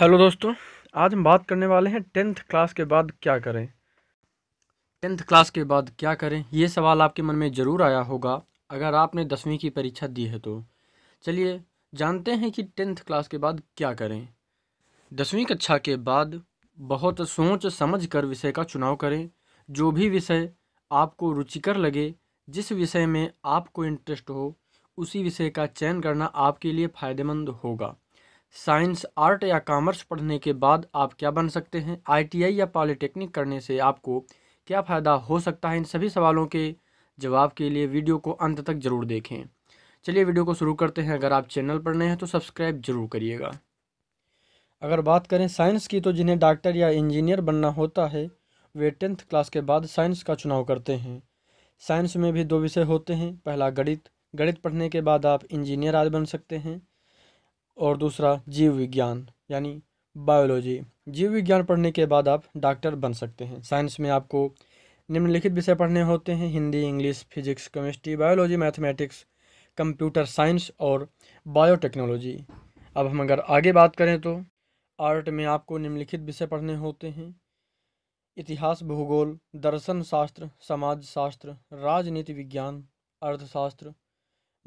hello दोस्तों आज हम बात करने वाले हैं टेंथ क्लास के बाद क्या करें टेंथ क्लास के बाद क्या करें ये सवाल आपके मन में ज़रूर आया होगा अगर आपने दसवीं की परीक्षा दी है तो चलिए जानते हैं कि टेंथ क्लास के बाद क्या करें दसवीं कक्षा के बाद बहुत सोच समझ कर विषय का चुनाव करें जो भी विषय आपको रुचिकर लगे जिस विषय में आपको इंटरेस्ट हो उसी विषय का चयन करना आपके लिए फ़ायदेमंद होगा साइंस आर्ट या कॉमर्स पढ़ने के बाद आप क्या बन सकते हैं आईटीआई या पॉलिटेक्निक करने से आपको क्या फ़ायदा हो सकता है इन सभी सवालों के जवाब के लिए वीडियो को अंत तक ज़रूर देखें चलिए वीडियो को शुरू करते हैं अगर आप चैनल पर नए हैं तो सब्सक्राइब ज़रूर करिएगा अगर बात करें साइंस की तो जिन्हें डॉक्टर या इंजीनियर बनना होता है वे टेंथ क्लास के बाद साइंस का चुनाव करते हैं साइंस में भी दो विषय होते हैं पहला गणित गणित पढ़ने के बाद आप इंजीनियर आदि बन सकते हैं और दूसरा जीव विज्ञान यानी बायोलॉजी जीव विज्ञान पढ़ने के बाद आप डॉक्टर बन सकते हैं साइंस में आपको निम्नलिखित विषय पढ़ने होते हैं Hindi English physics chemistry biology mathematics computer science और बायोटेक्नोलॉजी अब हम अगर आगे बात करें तो आर्ट में आपको निम्नलिखित विषय पढ़ने होते हैं इतिहास भूगोल दर्शन शास्त्र समाज शास्त्र राजनीति विज्ञान अर्थशास्त्र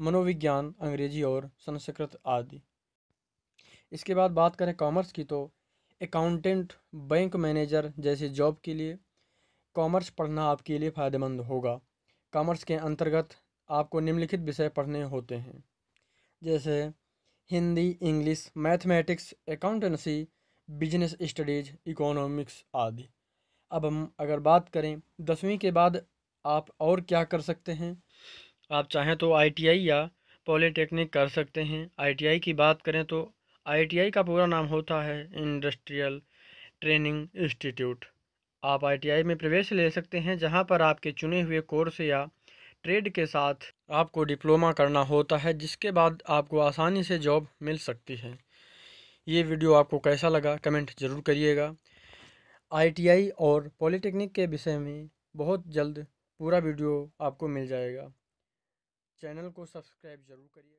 मनोविज्ञान अंग्रेजी और संस्कृत आदि इसके बाद बात करें कॉमर्स की तो अकाउंटेंट बैंक मैनेजर जैसे जॉब के लिए कॉमर्स पढ़ना आपके लिए फ़ायदेमंद होगा कॉमर्स के अंतर्गत आपको निम्नलिखित विषय पढ़ने होते हैं जैसे Hindi English mathematics accountancy business studies economics आदि अब हम अगर बात करें दसवीं के बाद आप और क्या कर सकते हैं आप चाहें तो आईटीआई या पॉलिटेक्निक कर सकते हैं आईटीआई की बात करें तो आईटीआई का पूरा नाम होता है इंडस्ट्रियल ट्रेनिंग इंस्टीट्यूट आप आईटीआई में प्रवेश ले सकते हैं जहां पर आपके चुने हुए कोर्स या ट्रेड के साथ आपको डिप्लोमा करना होता है जिसके बाद आपको आसानी से जॉब मिल सकती है ये वीडियो आपको कैसा लगा कमेंट ज़रूर करिएगा आईटीआई और पॉलिटेक्निक के विषय में बहुत जल्द पूरा वीडियो आपको मिल जाएगा चैनल को सब्सक्राइब ज़रूर करिए